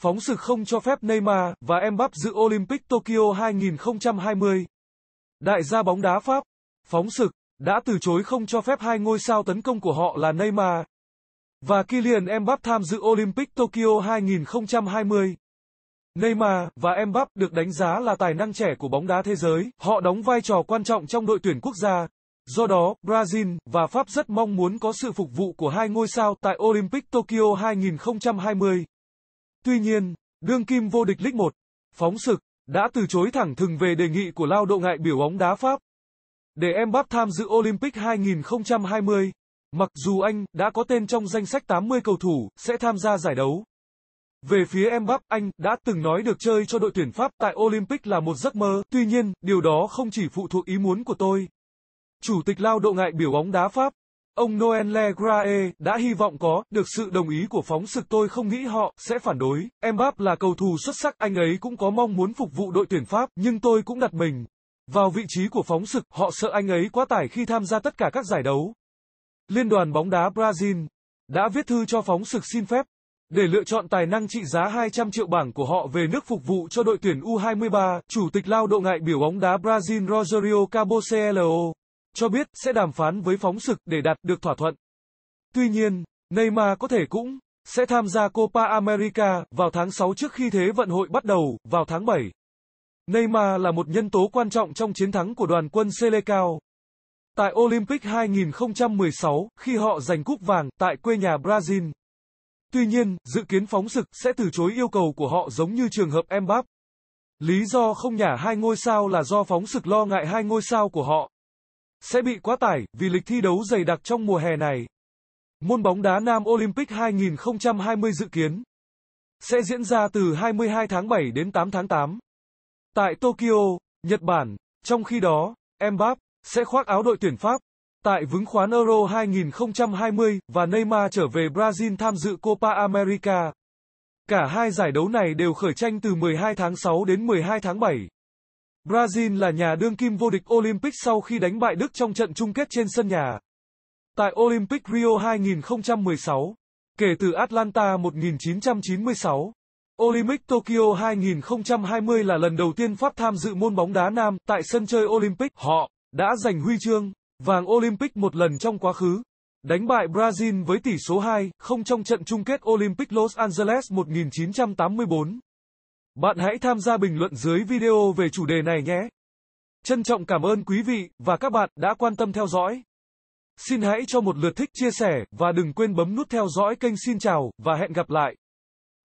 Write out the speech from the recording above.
Phóng sự không cho phép Neymar và Mbappé dự Olympic Tokyo 2020. Đại gia bóng đá Pháp, phóng sự, đã từ chối không cho phép hai ngôi sao tấn công của họ là Neymar và Kylian Mbappé tham dự Olympic Tokyo 2020. Neymar và Mbappé được đánh giá là tài năng trẻ của bóng đá thế giới, họ đóng vai trò quan trọng trong đội tuyển quốc gia. Do đó, Brazil và Pháp rất mong muốn có sự phục vụ của hai ngôi sao tại Olympic Tokyo 2020. Tuy nhiên, đương kim vô địch League 1, phóng sực, đã từ chối thẳng thừng về đề nghị của lao Độ ngại biểu bóng đá Pháp. Để em Mbappé tham dự Olympic 2020, mặc dù anh đã có tên trong danh sách 80 cầu thủ sẽ tham gia giải đấu. Về phía em Mbappé, anh đã từng nói được chơi cho đội tuyển Pháp tại Olympic là một giấc mơ, tuy nhiên, điều đó không chỉ phụ thuộc ý muốn của tôi. Chủ tịch lao Độ ngại biểu bóng đá Pháp Ông Noel Legrae đã hy vọng có được sự đồng ý của phóng sực tôi không nghĩ họ sẽ phản đối. Mbappé là cầu thủ xuất sắc, anh ấy cũng có mong muốn phục vụ đội tuyển Pháp, nhưng tôi cũng đặt mình vào vị trí của phóng sực, họ sợ anh ấy quá tải khi tham gia tất cả các giải đấu. Liên đoàn bóng đá Brazil đã viết thư cho phóng sực xin phép để lựa chọn tài năng trị giá 200 triệu bảng của họ về nước phục vụ cho đội tuyển U23, Chủ tịch lao độ ngại biểu bóng đá Brazil Rogério Caboclo cho biết sẽ đàm phán với phóng sực để đạt được thỏa thuận. Tuy nhiên, Neymar có thể cũng sẽ tham gia Copa America vào tháng 6 trước khi Thế vận hội bắt đầu vào tháng 7. Neymar là một nhân tố quan trọng trong chiến thắng của đoàn quân Selecao. Tại Olympic 2016, khi họ giành cúp vàng tại quê nhà Brazil. Tuy nhiên, dự kiến phóng sực sẽ từ chối yêu cầu của họ giống như trường hợp Mbappé. Lý do không nhả hai ngôi sao là do phóng sực lo ngại hai ngôi sao của họ, sẽ bị quá tải vì lịch thi đấu dày đặc trong mùa hè này. Môn bóng đá Nam Olympic 2020 dự kiến sẽ diễn ra từ 22 tháng 7 đến 8 tháng 8 tại Tokyo, Nhật Bản. Trong khi đó, Mbappé sẽ khoác áo đội tuyển Pháp tại vứng khoán Euro 2020 và Neymar trở về Brazil tham dự Copa America. Cả hai giải đấu này đều khởi tranh từ 12 tháng 6 đến 12 tháng 7. Brazil là nhà đương kim vô địch Olympic sau khi đánh bại Đức trong trận chung kết trên sân nhà. Tại Olympic Rio 2016, kể từ Atlanta 1996, Olympic Tokyo 2020 là lần đầu tiên Pháp tham dự môn bóng đá nam tại sân chơi Olympic. Họ đã giành huy chương vàng Olympic một lần trong quá khứ, đánh bại Brazil với tỷ số 2-0 trong trận chung kết Olympic Los Angeles 1984. Bạn hãy tham gia bình luận dưới video về chủ đề này nhé. Trân trọng cảm ơn quý vị và các bạn đã quan tâm theo dõi. Xin hãy cho một lượt thích chia sẻ và đừng quên bấm nút theo dõi kênh Xin chào và hẹn gặp lại.